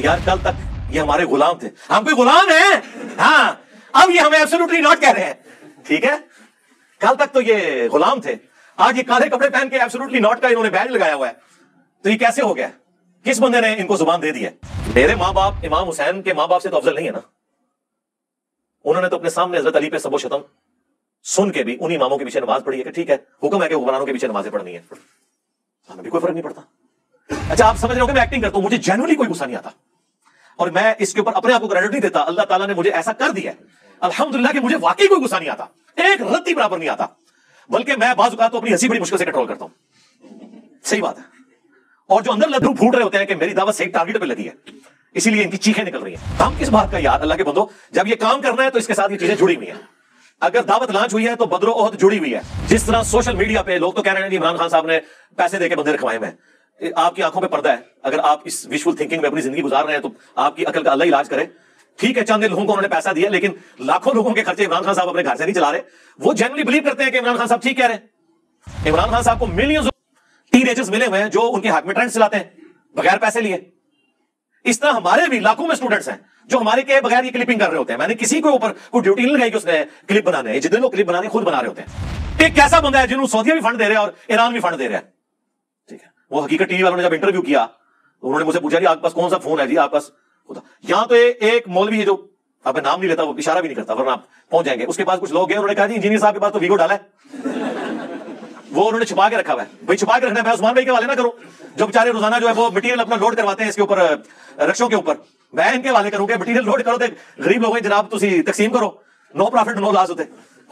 कि यार कल तक ये हमारे गुलाम थे हम भी गुलाम हैं हाँ अब ये हमें एब्सोल्युटली नॉट कह रहे हैं ठीक है कल तक तो ये गुलाम थे आज ये काले कपड़े पहन के एब्सोल्युटली नॉट का इन्होंने बैज लगाया हुआ है तो ये कैसे हो गया किस बंदे ने इनको जुबान दे दी है मेरे माँ बाप इमाम हुसैन के माँ बाप से तो अफजल नहीं है ना उन्होंने तो अपने सामने हजरत अली पे सबो शतम सुन के भी उन्हीं मामों के पीछे नमाज पढ़ी है कि ठीक है हुक्म है कि हुक्मरानों के पीछे नमाजें पढ़नी है हमें भी कोई फर्क नहीं पड़ता अच्छा आप समझ रहे हो मैं एक्टिंग करता हूं मुझे जेनुअली कोई गुस्सा नहीं आता और मैं इसके ऊपर अपने आप को क्रेडिट नहीं देता अल्लाह ताला ने मुझे ऐसा कर दिया अल्हम्दुलिल्लाह कि मुझे वाकई कोई गुस्सा नहीं आता एक रत्ती बराबर नहीं आता बल्कि मैं का तो अपनी हंसी बड़ी मुश्किल से कंट्रोल करता हूं सही बात है और जो अंदर लड्डू फूट रहे होते हैं कि मेरी दावत सही टारगेट पर लगी है इसीलिए इनकी चीखें निकल रही है हम किस बात का याद अल्लाह के बंदो जब ये काम करना है तो इसके साथ ये चीजें जुड़ी हुई है अगर दावत लॉन्च हुई है तो बदरो जुड़ी हुई है जिस तरह सोशल मीडिया पे लोग तो कह रहे हैं इमरान खान साहब ने पैसे देकर बंदे रखवाए हैं आपकी आंखों पे पर्दा है अगर आप इस विशुअल थिंकिंग में अपनी जिंदगी गुजार रहे हैं तो आपकी अकल का अल्लाह इलाज करे ठीक है चंद लोगों को उन्होंने पैसा दिया लेकिन लाखों लोगों के खर्चे इमरान खान साहब अपने घर से नहीं चला रहे वो जनरली बिलीव करते हैं कि इमरान खान साहब ठीक कह रहे हैं इमरान खान साहब को मिलियन टीन एजर्स मिले हुए हैं जो उनके हाथ में ट्रेंड चलाते हैं बगैर पैसे लिए इस तरह हमारे भी लाखों में स्टूडेंट्स हैं जो हमारे के बगैर ये क्लिपिंग कर रहे होते हैं मैंने किसी के ऊपर कोई ड्यूटी नहीं लगाई कि उसने क्लिप बनाने जितने लोग क्लिप बनाने खुद बना रहे होते हैं एक कैसा बंदा है जिन्होंने सऊदिया भी फंड दे रहे हैं और ईरान भी फंड दे रहे हैं वो हकीकत टीवी वालों ने जब इंटरव्यू किया तो उन्होंने मुझे पूछा जी आपके पास कौन सा फोन है जी आपके पास खुदा यहाँ तो ए, एक मौलवी है जो अब नाम नहीं लेता वो इशारा भी नहीं करता वरना आप पहुंच जाएंगे उसके पास कुछ लोग गए उन्होंने कहा जी इंजीनियर साहब के पास तो वीगो डाला है वो उन्होंने छुपा के रखा हुआ है भाई छुपा के रखना है उस्मान भाई के वाले ना करो जो बेचारे रोजाना जो है वो मटेरियल अपना लोड करवाते हैं इसके ऊपर रक्षों के ऊपर मैं इनके वाले करूंगा मटेरियल लोड करो तो गरीब लोगों जनाब तुम तकसीम करो नो प्रॉफिट नो लॉस होते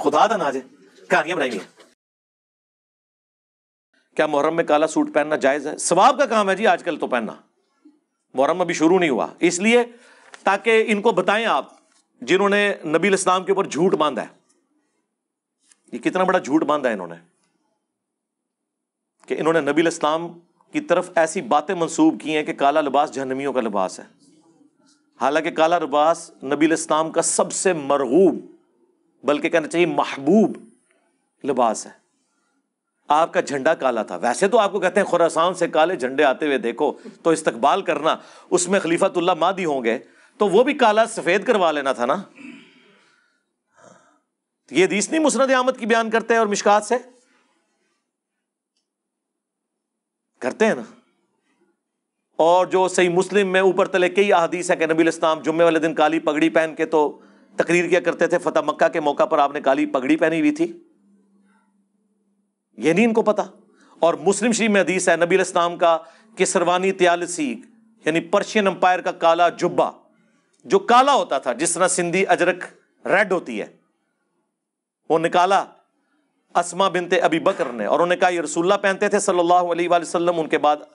खुदा दाना नाज कहानियां बनाई हुई क्या मुहर्रम में काला सूट पहनना जायज़ है स्वाब का काम है जी आजकल तो पहनना मुहर्रम अभी शुरू नहीं हुआ इसलिए ताकि इनको बताएं आप जिन्होंने नबी इस्लाम के ऊपर झूठ बांधा है ये कितना बड़ा झूठ बांधा है इन्होंने कि इन्होंने नबील इस्लाम की तरफ ऐसी बातें मंसूब की हैं कि काला लिबास जहनमियों का लिबास है हालांकि काला लिबास नबील इस्लाम का सबसे मरहूब बल्कि कहना चाहिए महबूब लिबास है आपका झंडा काला था वैसे तो आपको कहते हैं खुरासान से काले झंडे आते हुए देखो तो इस्तकबाल करना उसमें खलीफातुल्ला मादी होंगे तो वो भी काला सफ़ेद करवा लेना था ना ये दीस नहीं मुसरद आमद की बयान करते हैं और मिशकात से करते हैं ना और जो सही मुस्लिम में ऊपर तले कई अहदीस है कि नबी इस्लाम जुम्मे वाले दिन काली पगड़ी पहन के तो तकरीर किया करते थे फतेह मक्का के मौका पर आपने काली पगड़ी पहनी हुई थी ये नहीं इनको पता और मुस्लिम शरीफ में हदीस है नबी इस्लाम का किसरवानी त्यालसी यानी पर्शियन अंपायर का काला जुब्बा जो काला होता था जिस तरह सिंधी अजरक रेड होती है वो निकाला असमा बिनते अबी बकर ने और उन्होंने कहा ये रसूल्ला पहनते थे सल्लल्लाहु अलैहि वसल्लम उनके बाद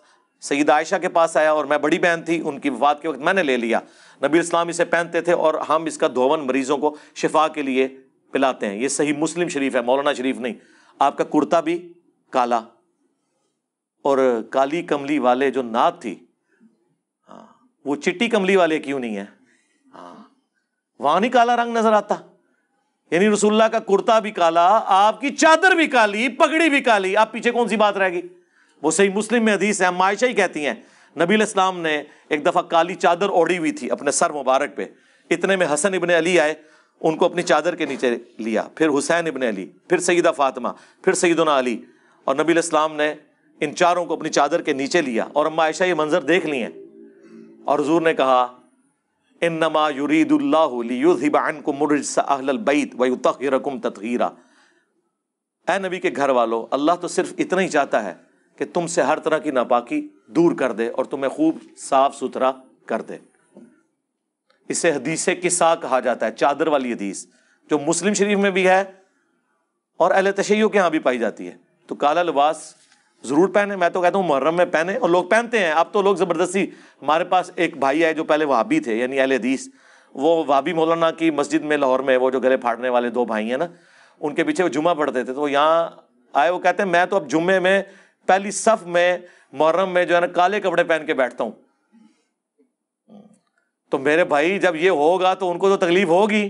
सईद आयशा के पास आया और मैं बड़ी बहन थी उनकी बात के वक्त मैंने ले लिया नबी इस्लाम इसे पहनते थे और हम इसका धोवन मरीजों को शिफा के लिए पिलाते हैं ये सही मुस्लिम शरीफ है मौलाना शरीफ नहीं आपका कुर्ता भी काला और काली कमली वाले जो नाद थी हाँ, वो चिट्टी कमली वाले क्यों नहीं है हाँ, वहां नहीं काला रंग नजर आता यानी रसुल्ला का कुर्ता भी काला आपकी चादर भी काली पगड़ी भी काली आप पीछे कौन सी बात रहेगी वो सही मुस्लिम में अधीस है मायशा ही कहती हैं नबी इस्लाम ने एक दफ़ा काली चादर ओढ़ी हुई थी अपने सर मुबारक पे इतने में हसन इबन अली आए उनको अपनी चादर के नीचे लिया फिर हुसैन इबन अली फिर सईदा फातिमा फिर सईदना अली और नबी इस्लाम ने इन चारों को अपनी चादर के नीचे लिया और अम्मा ऐशा ये मंजर देख लिए और हजूर ने कहा इन नमा युरीदुल्लाबान को मुरजबैत वकुम तथहरा ए नबी के घर वालों अल्लाह तो सिर्फ इतना ही चाहता है कि तुमसे हर तरह की नापाकी दूर कर दे और तुम्हें खूब साफ सुथरा कर दे इसे हदीस किस्सा कहा जाता है चादर वाली हदीस जो मुस्लिम शरीफ में भी है और अहल तशैयों के यहाँ भी पाई जाती है तो काला लिबास ज़रूर पहने मैं तो कहता हूँ मुहर्रम में पहने और लोग पहनते हैं अब तो लोग ज़बरदस्ती हमारे पास एक भाई आए जो पहले वहाबी थे यानी अहल हदीस वो वाबी मौलाना की मस्जिद में लाहौर में वो जो गले फाड़ने वाले दो भाई हैं ना उनके पीछे वो जुमा पढ़ते थे तो यहाँ आए वो कहते हैं मैं तो अब जुम्मे में पहली सफ़ में मुहर्रम में जो है ना काले कपड़े पहन के बैठता हूँ तो मेरे भाई जब ये होगा तो उनको तो तकलीफ होगी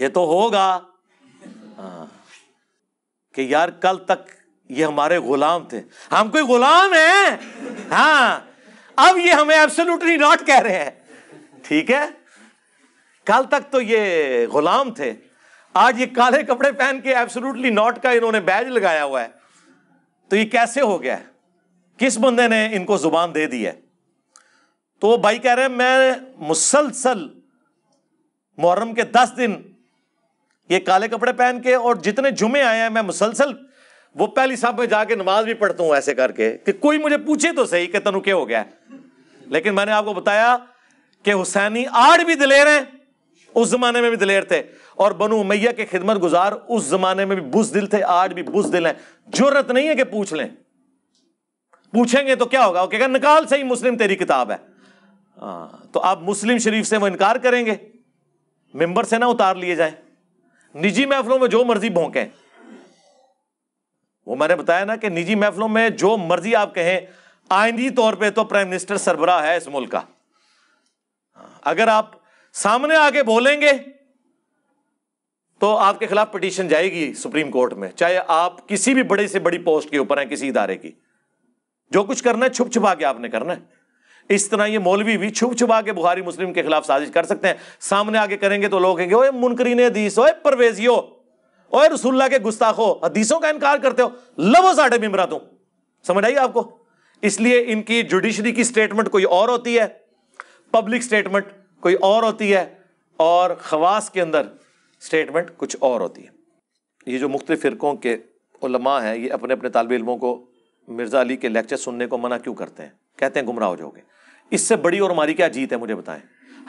ये तो होगा हाँ। कि यार कल तक ये हमारे गुलाम थे हम कोई गुलाम हैं हाँ अब ये हमें एब्सोल्युटली नॉट कह रहे हैं ठीक है कल तक तो ये गुलाम थे आज ये काले कपड़े पहन के एब्सोल्युटली नॉट का इन्होंने बैज लगाया हुआ है तो ये कैसे हो गया किस बंदे ने इनको जुबान दे दी है तो भाई कह रहे हैं मैं मुसलसल मुहर्रम के दस दिन ये काले कपड़े पहन के और जितने जुमे आए हैं मैं मुसलसल वो पहली साहब में जाके नमाज भी पढ़ता हूं ऐसे करके कि कोई मुझे पूछे तो सही कि तनु क्या हो गया लेकिन मैंने आपको बताया कि हुसैनी आड़ भी दिलेर हैं उस जमाने में भी दिलेर थे और बनु मैया के खिदमत गुजार उस जमाने में भी बुज दिल थे आज भी बुज दिल हैं जरूरत नहीं है कि पूछ लें पूछेंगे तो क्या होगा वो निकाल सही मुस्लिम तेरी किताब है हाँ, तो आप मुस्लिम शरीफ से वो इनकार करेंगे मेंबर से ना उतार लिए जाए निजी महफलों में जो मर्जी भोंकें वो मैंने बताया ना कि निजी महफलों में जो मर्जी आप कहें आइंदी तौर पे तो प्राइम मिनिस्टर सरबरा है इस मुल्क का अगर आप सामने आके बोलेंगे तो आपके खिलाफ पिटीशन जाएगी सुप्रीम कोर्ट में चाहे आप किसी भी बड़े से बड़ी पोस्ट के ऊपर हैं किसी इदारे की जो कुछ करना है छुप छुपा के आपने करना है इस तरह ये मौलवी भी छुप छुपा के बुहारी मुस्लिम के खिलाफ साजिश कर सकते हैं सामने आगे करेंगे तो लोग कहेंगे ओए मुनकरीन हदीस ओए परवेजियो ओए रसुल्ला के गुस्ताखो हदीसों का इनकार करते हो लवो साढ़े मिमरा तुम समझ आई आपको इसलिए इनकी जुडिशरी की स्टेटमेंट कोई और होती है पब्लिक स्टेटमेंट कोई और होती है और खवास के अंदर स्टेटमेंट कुछ और होती है ये जो मुख्त फ़िरक़ों के उलमा हैं ये अपने अपने तालब इलमों को मिर्ज़ा अली के लेक्चर सुनने को मना क्यों करते हैं कहते हैं गुमराह हो जाओगे इससे बड़ी और हमारी क्या जीत है मुझे बताएं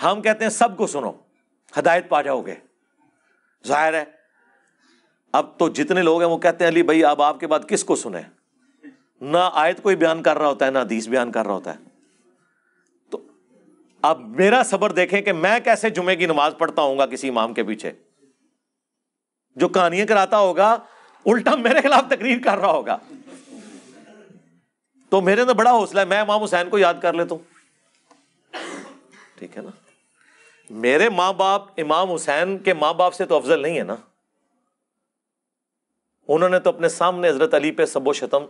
हम कहते हैं सबको सुनो हदायत पा जाओगे जाहिर है अब तो जितने लोग हैं वो कहते हैं अली भाई अब आपके बाद किसको सुने ना आयत कोई बयान कर रहा होता है ना दीस बयान कर रहा होता है तो अब मेरा सबर देखें कि मैं कैसे जुमे की नमाज पढ़ता हूंगा किसी इमाम के पीछे जो कहानियां कराता होगा उल्टा मेरे खिलाफ तकरीर कर रहा होगा तो मेरे अंदर बड़ा हौसला है मैं इमाम हुसैन को याद कर लेता हूं ठीक है ना मेरे मां बाप इमाम हुसैन के मां बाप से तो अफजल नहीं है ना उन्होंने तो अपने सामने हजरत अली पे सबो शतम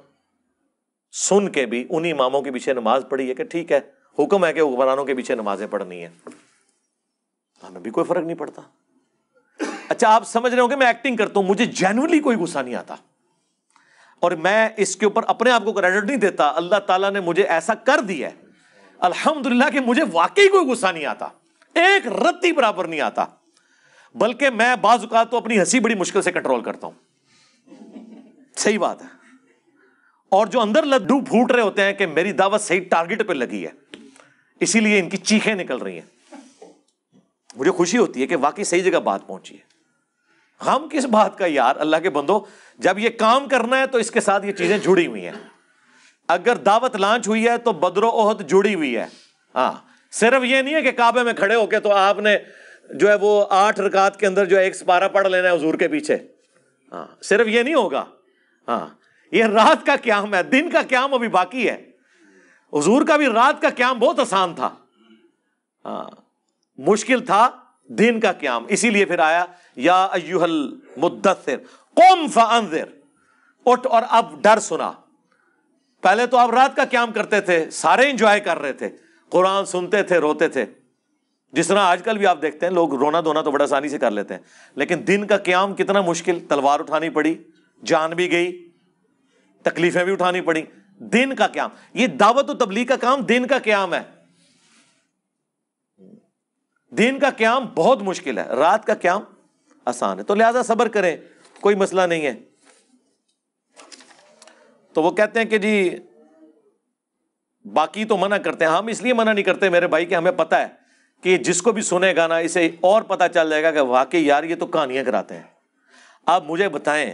सुन के भी उन्हीं इमामों के पीछे नमाज पढ़ी है कि ठीक है हुक्म है कि हुक्मरानों के पीछे नमाजें पढ़नी है हमें हाँ, भी कोई फर्क नहीं पड़ता अच्छा आप समझ रहे हो कि मैं एक्टिंग करता हूं मुझे जेनुअली कोई गुस्सा नहीं आता और मैं इसके ऊपर अपने आप को क्रेडिट नहीं देता अल्लाह ताला ने मुझे ऐसा कर दिया है अल्हम्दुलिल्लाह कि मुझे वाकई कोई गुस्सा नहीं आता एक रत्ती बराबर नहीं आता बल्कि मैं बाजुकात तो अपनी हंसी बड़ी मुश्किल से कंट्रोल करता हूं सही बात है और जो अंदर लड्डू फूट रहे होते हैं कि मेरी दावत सही टारगेट पर लगी है इसीलिए इनकी चीखें निकल रही हैं मुझे खुशी होती है कि वाकई सही जगह बात पहुंची है हम किस बात का यार अल्लाह के बंदो जब ये काम करना है तो इसके साथ ये चीजें जुड़ी हुई हैं अगर दावत लॉन्च हुई है तो बदरो ओहद जुड़ी हुई है हाँ सिर्फ ये नहीं है कि काबे में खड़े होके तो आपने जो है वो आठ रकात के अंदर जो है एक सपारा पढ़ लेना है हजूर के पीछे हाँ सिर्फ ये नहीं होगा हाँ ये रात का क्याम है दिन का क्याम अभी बाकी है हजूर का भी रात का क्याम बहुत आसान था हाँ मुश्किल था दिन का क्याम इसीलिए फिर आया या अयुहल मुद्दसर कौम फंजिर उठ और अब डर सुना पहले तो आप रात का क्याम करते थे सारे इंजॉय कर रहे थे कुरान सुनते थे रोते थे जिस तरह आजकल भी आप देखते हैं लोग रोना धोना तो बड़ा आसानी से कर लेते हैं लेकिन दिन का क्याम कितना मुश्किल तलवार उठानी पड़ी जान भी गई तकलीफें भी उठानी पड़ी दिन का क्याम ये दावत और तबलीग का काम दिन का क्याम है दिन का क्याम बहुत मुश्किल है रात का क्याम आसान है तो लिहाजा सब्र करें कोई मसला नहीं है तो वो कहते हैं कि जी बाकी तो मना करते हैं हम इसलिए मना नहीं करते मेरे भाई कि हमें पता है कि जिसको भी सुनेगा ना इसे और पता चल जाएगा कि वाकई यार ये तो कहानियां कराते हैं आप मुझे बताएं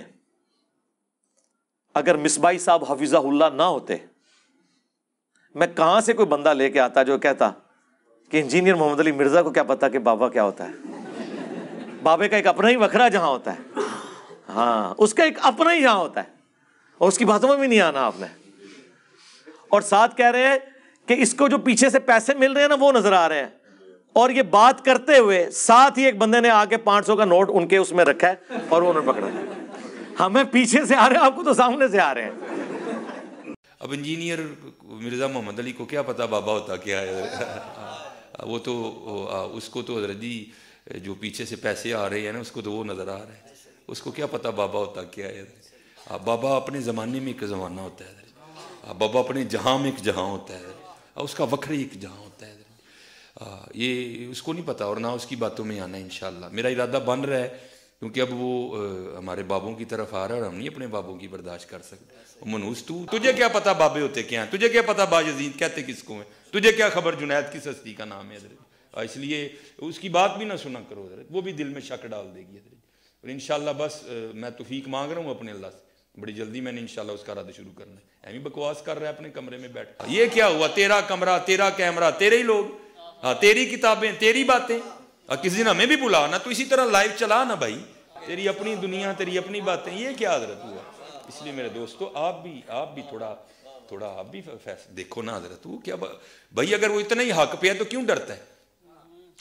अगर मिसबाई साहब हफीजाउल्ला ना होते मैं कहां से कोई बंदा लेके आता जो कहता कि इंजीनियर मोहम्मद अली मिर्जा को क्या पता कि बाबा क्या होता है बाबे का एक अपना ही वखरा जहां होता है हाँ उसका एक अपना ही जहां होता है और उसकी बातों में भी नहीं आना आपने और साथ कह रहे हैं कि इसको जो पीछे से पैसे मिल रहे हैं ना वो नजर आ रहे हैं और ये बात करते हुए साथ ही एक बंदे ने आके 500 का नोट उनके उसमें रखा है और वो उन्होंने पकड़ा हमें पीछे से आ रहे हैं आपको तो सामने से आ रहे हैं अब इंजीनियर मिर्जा मोहम्मद अली को क्या पता बाबा होता क्या है वो तो उसको तो हजरत जी जो पीछे से पैसे आ रहे हैं ना उसको तो वो नजर आ रहा है उसको क्या पता बाबा होता क्या है बाबा अपने ज़माने में एक ज़माना होता है बाबा अपने जहाँ में एक जहाँ होता है उसका वक्री एक जहाँ होता है ये उसको नहीं पता और ना उसकी बातों में आना इन मेरा इरादा बन रहा है क्योंकि अब वो आ, हमारे बाबों की तरफ आ रहा है और हम नहीं अपने बाबों की बर्दाश्त कर सकते मनूस तू तुझे क्या पता बाबे होते क्या हैं तुझे क्या पता बाजीद कहते किसको हैं तुझे क्या खबर जुनैद की सस्ती का नाम है हजरत इसलिए उसकी बात भी ना सुना करो हजरत वो भी दिल में शक डाल देगी हजरत और इन बस मैं तोफीक मांग रहा हूँ अपने अल्लाह से बड़ी जल्दी मैंने इंशाल्लाह उसका रद्द शुरू करना है एमी बकवास कर रहा है अपने कमरे में बैठ ये क्या हुआ तेरा कमरा तेरा कैमरा तेरे ही लोग हाँ तेरी किताबें तेरी बातें हाँ, किसी दिन हमें भी बुला ना तो इसी तरह लाइव चला ना भाई तेरी अपनी दुनिया तेरी अपनी बातें ये क्या हजरत हुआ इसलिए मेरे दोस्तों आप भी आप भी थोड़ा थोड़ा आप भी देखो ना हजरत वो क्या भाई अगर वो इतना ही हक पे है तो क्यों डरता है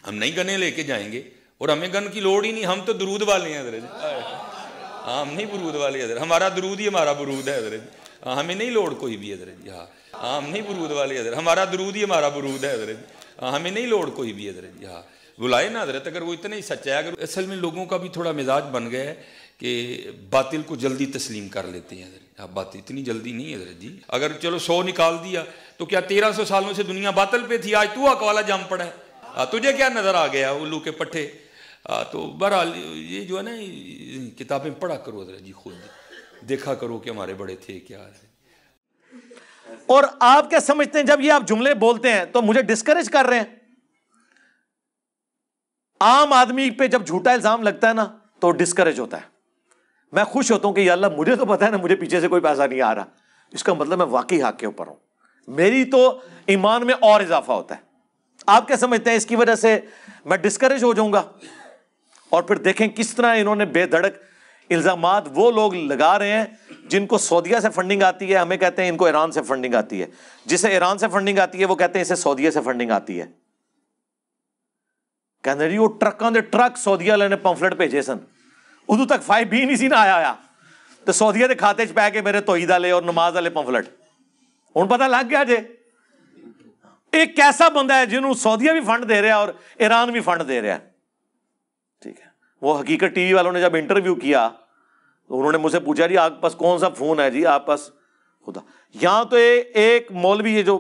हम नहीं गने लेके जाएंगे और हमें गन की लोड ही नहीं हम तो दरूद वाले हैं हजरत हम नहीं बरूद वाले हजरत हमारा दरूद ही हमारा बरूद है हजरत हमें नहीं लोड़ कोई भी हजरत जी हाँ हम नहीं बरूद वाले हजरत हमारा दरूद ही हमारा बरूद है हजरत हमें नहीं लोड़ कोई भी हजरत जी हाँ बुलाए ना हजरत अगर वो इतना ही सच्चा है अगर असल में लोगों का भी थोड़ा मिजाज बन गया है कि बातिल को जल्दी तस्लीम कर लेते हैं हजरत हाँ बात इतनी जल्दी नहीं हजरत जी अगर चलो सौ निकाल दिया तो क्या तेरह सौ सालों से दुनिया बातल पे थी आज तू अकवाला जम पड़ा है तुझे क्या नज़र आ गया उल्लू के पट्टे आ, तो बहरहाल ये जो है ना किताबें पढ़ा करो जी खुद देखा करो कि हमारे बड़े थे क्या है और आप क्या समझते हैं जब ये आप जुमले बोलते हैं तो मुझे डिस्करेज कर रहे हैं आम आदमी पे जब झूठा इल्जाम लगता है ना तो डिस्करेज होता है मैं खुश होता हूं कि अल्लाह मुझे तो पता है ना मुझे पीछे से कोई पैसा नहीं आ रहा इसका मतलब मैं वाकई हाक के ऊपर हूं मेरी तो ईमान में और इजाफा होता है आप क्या समझते हैं इसकी वजह से मैं डिस्करेज हो जाऊंगा और फिर देखें किस तरह इन्होंने बेधड़क इल्जाम वो लोग लगा रहे हैं जिनको सऊदिया से फंडिंग आती है हमें कहते हैं इनको ईरान से फंडिंग आती है जिसे ईरान से फंडिंग आती है वो कहते हैं इसे सऊदिया से फंडिंग आती है कहने जी वो ट्रकों के ट्रक सऊदीया ने पंफलेट भेजे सन उदू तक फाइव बी नहीं सी ना आया आया तो सऊदिया के खाते च पै गए मेरे तोईद आए और नमाज आए पंफलेट हूँ पता लग गया जे एक कैसा बंदा है जिन्होंने सऊदिया भी फंड दे रहा है और ईरान भी फंड दे रहा है ठीक है वो हकीकत टीवी वालों ने जब इंटरव्यू किया तो उन्होंने मुझसे पूछा जी आपके पास कौन सा फ़ोन है जी आपके पास खुदा यहाँ तो ए, एक मौलवी ये जो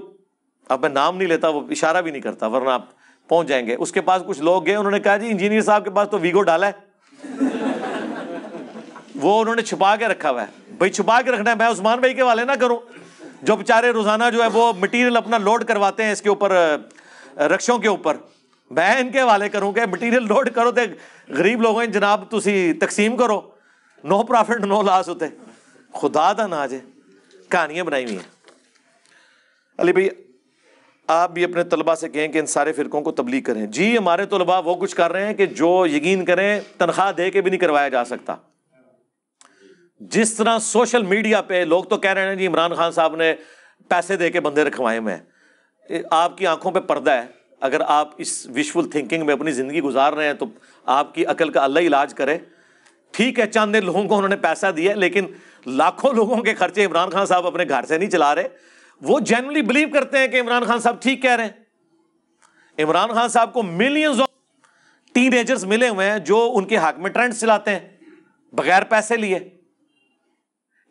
अब मैं नाम नहीं लेता वो इशारा भी नहीं करता वरना आप पहुंच जाएंगे उसके पास कुछ लोग गए उन्होंने कहा जी इंजीनियर साहब के पास तो वीगो डाला है वो उन्होंने छुपा के रखा हुआ है भाई छुपा के रखना है मैं उस्मान भाई के वाले ना करूं जो बेचारे रोजाना जो है वो मटेरियल अपना लोड करवाते हैं इसके ऊपर रक्षों के ऊपर मैं इनके ਹਵਾਲੇ ਕਰੂੰਗਾ मटीरियल लोड करो तो गरीब लोगों ने जनाब तुम तकसीम करो नो प्रॉफिट नो लॉस ਉਤੇ खुदा ਦਾ ਨਾਜ ਹੈ ਕਹਾਣੀਆਂ बनाई हुई हैं अली भाई आप भी अपने तलबा से कहें कि इन सारे फ़िरक़ों को तबलीग करें जी हमारे तलबा वो कुछ कर रहे हैं कि जो यकीन करें तनख्वाह दे के भी नहीं करवाया जा सकता जिस तरह सोशल मीडिया पे लोग तो कह रहे हैं जी इमरान खान साहब ने पैसे दे के बंदे रखवाए हुए हैं आपकी आंखों पे पर्दा है अगर आप इस विशफुल थिंकिंग में अपनी ज़िंदगी गुजार रहे हैं तो आपकी अकल का अल्लाह इलाज करे ठीक है चंद लोगों को उन्होंने पैसा दिया लेकिन लाखों लोगों के खर्चे इमरान खान साहब अपने घर से नहीं चला रहे वो जनरली बिलीव करते हैं कि इमरान खान साहब ठीक कह रहे हैं इमरान खान साहब को मिलियंस ऑफ टीनेजर्स मिले हुए हैं जो उनके हक में ट्रेंड्स चलाते हैं बगैर पैसे लिए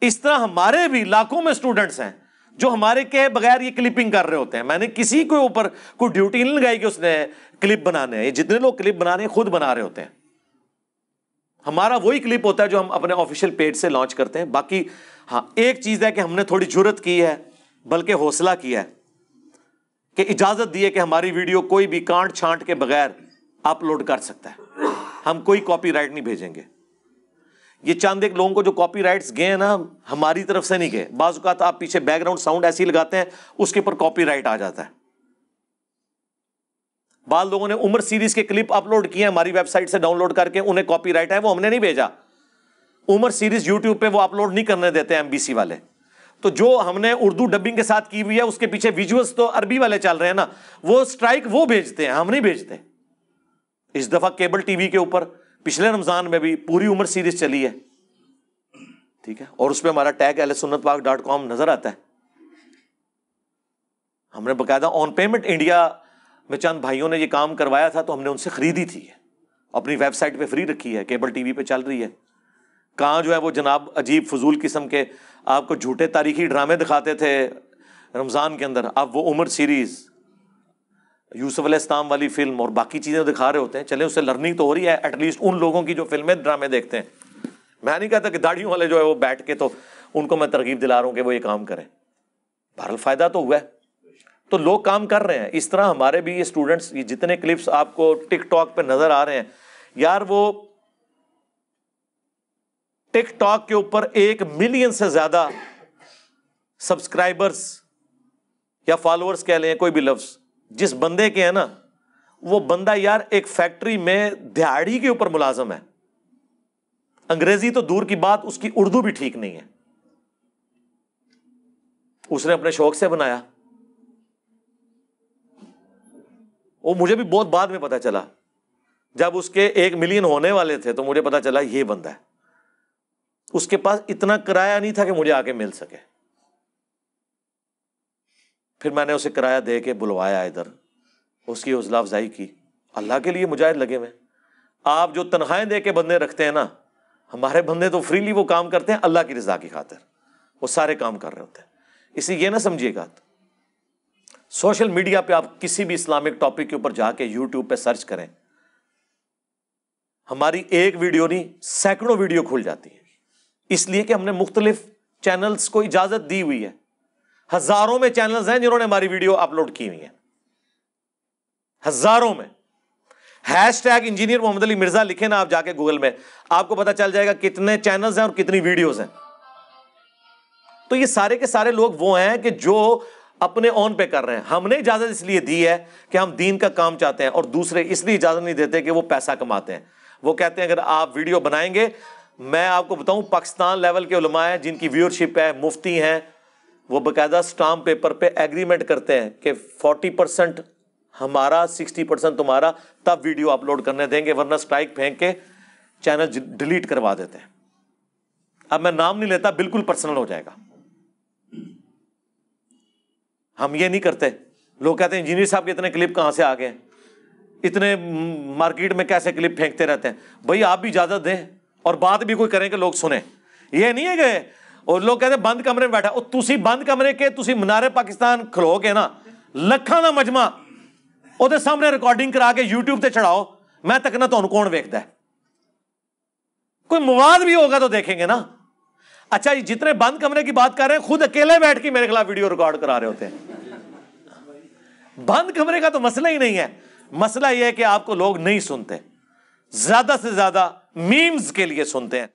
इस तरह हमारे भी लाखों में स्टूडेंट्स हैं जो हमारे के बगैर ये क्लिपिंग कर रहे होते हैं मैंने किसी के ऊपर कोई ड्यूटी नहीं लगाई कि उसने क्लिप बनाने हैं जितने लोग क्लिप बना रहे हैं खुद बना रहे होते हैं हमारा वही क्लिप होता है जो हम अपने ऑफिशियल पेज से लॉन्च करते हैं बाकी हाँ एक चीज़ है कि हमने थोड़ी जरूरत की है बल्कि हौसला किया है कि इजाज़त दी है कि हमारी वीडियो कोई भी कांट छांट के बगैर अपलोड कर सकता है हम कोई कॉपीराइट नहीं भेजेंगे ये चांद एक लोगों को जो कॉपी राइट्स गए हैं ना हमारी तरफ से नहीं गए बाजुकात आप पीछे बैकग्राउंड साउंड ऐसे ही लगाते हैं उसके ऊपर कॉपी राइट आ जाता है बाल लोगों ने उम्र सीरीज के क्लिप अपलोड किए हमारी वेबसाइट से डाउनलोड करके उन्हें कॉपी राइट है वो हमने नहीं भेजा उमर सीरीज यूट्यूब पे वो अपलोड नहीं करने देते एमबीसी वाले तो जो हमने उर्दू डबिंग के साथ की हुई है उसके पीछे विजुअल्स तो अरबी वाले चल रहे हैं ना वो स्ट्राइक वो भेजते हैं हम नहीं भेजते इस दफा केबल टीवी के ऊपर पिछले रमज़ान में भी पूरी उम्र सीरीज चली है ठीक है और उसमें हमारा टैग एल सुन्नत पाक डॉट कॉम नज़र आता है हमने बकायदा ऑन पेमेंट इंडिया में चंद भाइयों ने ये काम करवाया था तो हमने उनसे खरीदी थी अपनी वेबसाइट पे फ्री रखी है केबल टीवी पे चल रही है कहाँ जो है वो जनाब अजीब फजूल किस्म के आपको झूठे तारीखी ड्रामे दिखाते थे रमज़ान के अंदर अब वो उमर सीरीज़ यूसुफ अलैहिस्सलाम वाली फिल्म और बाकी चीज़ें तो दिखा रहे होते हैं चले उससे लर्निंग तो हो रही है एटलीस्ट उन लोगों की जो फिल्में ड्रामे देखते हैं मैं नहीं कहता कि दाढ़ियों वाले जो है वो बैठ के तो उनको मैं तरकीब दिला रहा हूँ कि वो ये काम करें बहरल फ़ायदा तो हुआ है तो लोग काम कर रहे हैं इस तरह हमारे भी ये स्टूडेंट्स ये जितने क्लिप्स आपको टिकटॉक पे नज़र आ रहे हैं यार वो टिकटॉक के ऊपर एक मिलियन से ज़्यादा सब्सक्राइबर्स या फॉलोअर्स कह लें कोई भी लफ्ज़ जिस बंदे के है ना वो बंदा यार एक फैक्ट्री में दिहाड़ी के ऊपर मुलाजम है अंग्रेजी तो दूर की बात उसकी उर्दू भी ठीक नहीं है उसने अपने शौक से बनाया वो मुझे भी बहुत बाद में पता चला जब उसके एक मिलियन होने वाले थे तो मुझे पता चला ये बंदा है उसके पास इतना किराया नहीं था कि मुझे आके मिल सके फिर मैंने उसे किराया दे के बुलवाया इधर उसकी हौसला अफजाई की अल्लाह के लिए मुजाहिद लगे हुए आप जो तनख्वाहें दे के बंदे रखते हैं ना हमारे बंदे तो फ्रीली वो काम करते हैं अल्लाह की रजा की खातिर वो सारे काम कर रहे होते हैं इसे ये ना समझिएगा सोशल मीडिया पे आप किसी भी इस्लामिक टॉपिक के ऊपर जाके यूट्यूब पे सर्च करें हमारी एक वीडियो नहीं सैकड़ों वीडियो खुल जाती है इसलिए कि हमने मुख्तलिफ चैनल्स को इजाज़त दी हुई है हजारों में चैनल्स हैं जिन्होंने हमारी वीडियो अपलोड की हुई है हजारों में hashtag engineer Mohammad Ali Mirza लिखे ना आप जाके गूगल में आपको पता चल जाएगा कितने चैनल्स हैं और कितनी वीडियोस हैं तो ये सारे के सारे लोग वो हैं कि जो अपने ऑन पे कर रहे हैं हमने इजाजत इसलिए दी है कि हम दीन का काम चाहते हैं और दूसरे इसलिए इजाजत नहीं देते कि वो पैसा कमाते हैं वो कहते हैं अगर आप वीडियो बनाएंगे मैं आपको बताऊं पाकिस्तान लेवल के उलमा जिनकी व्यूअरशिप है मुफ्ती हैं वो बकायदा स्टाम्प पेपर पे एग्रीमेंट करते हैं कि 40 परसेंट हमारा 60 परसेंट तुम्हारा तब वीडियो अपलोड करने देंगे वरना स्ट्राइक फेंक के चैनल डिलीट करवा देते हैं अब मैं नाम नहीं लेता बिल्कुल पर्सनल हो जाएगा हम ये नहीं करते लोग कहते हैं इंजीनियर साहब के इतने क्लिप कहाँ से आ गए इतने मार्केट में कैसे क्लिप फेंकते रहते हैं भाई आप भी इजाज़त दें और बात भी कोई करें कि लोग सुने ये नहीं है कि और लोग कहते बंद कमरे में बैठा ਉਹ ਤੁਸੀਂ ਬੰਦ ਕਮਰੇ ਕੇ ਤੁਸੀਂ ਮਨਾਰੇ ਪਾਕਿਸਤਾਨ ਖਲੋ ਕੇ ਨਾ ਲੱਖਾਂ ਦਾ ਮਜਮਾ ਉਹਦੇ ਸਾਹਮਣੇ ਰਿਕਾਰਡਿੰਗ ਕਰਾ ਕੇ YouTube ਤੇ ਚੜਾਓ ਮੈਂ ਤੱਕ ਨਾ ਤੁਹਾਨੂੰ ਕੌਣ कोई मवाद भी होगा तो देखेंगे ना अच्छा जी जितने बंद कमरे की बात कर रहे हैं खुद अकेले बैठ के मेरे खिलाफ वीडियो रिकॉर्ड करा रहे होते हैं बंद कमरे का तो मसला ही नहीं है मसला यह है कि आपको लोग नहीं सुनते ज्यादा से ज्यादा मीम्स के लिए सुनते हैं